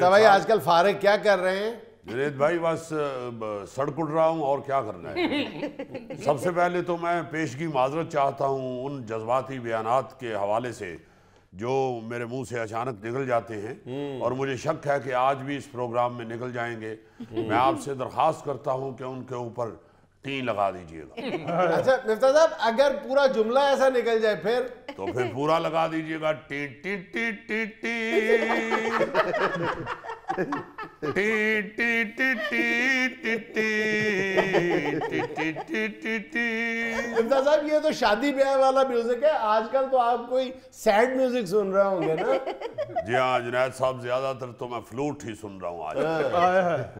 तो भाई आजकल फारिग क्या कर रहे हैं जुनेद भाई बस सड़क उड़ रहा हूँ और क्या करना है सबसे पहले तो मैं पेशगी माजरत चाहता हूँ उन जज्बाती बयान के हवाले से जो मेरे मुंह से अचानक निकल जाते हैं हम्म। और मुझे शक है कि आज भी इस प्रोग्राम में निकल जाएंगे हम्म। मैं आपसे दरख्वास्त करता हूँ कि उनके ऊपर टी लगा दीजिएगा अच्छा साहब अगर पूरा जुमला ऐसा निकल जाए फिर तो फिर पूरा लगा दीजिएगा T T T T T T T T T T T T T T T इम्ता साहब ये तो शादी ब्याह वाला म्यूजिक है आजकल तो आप कोई सैड म्यूजिक सुन रहे होंगे ना जी हाँ जुनैद साहब ज्यादातर तो मैं फ्लूट ही सुन रहा हूँ आज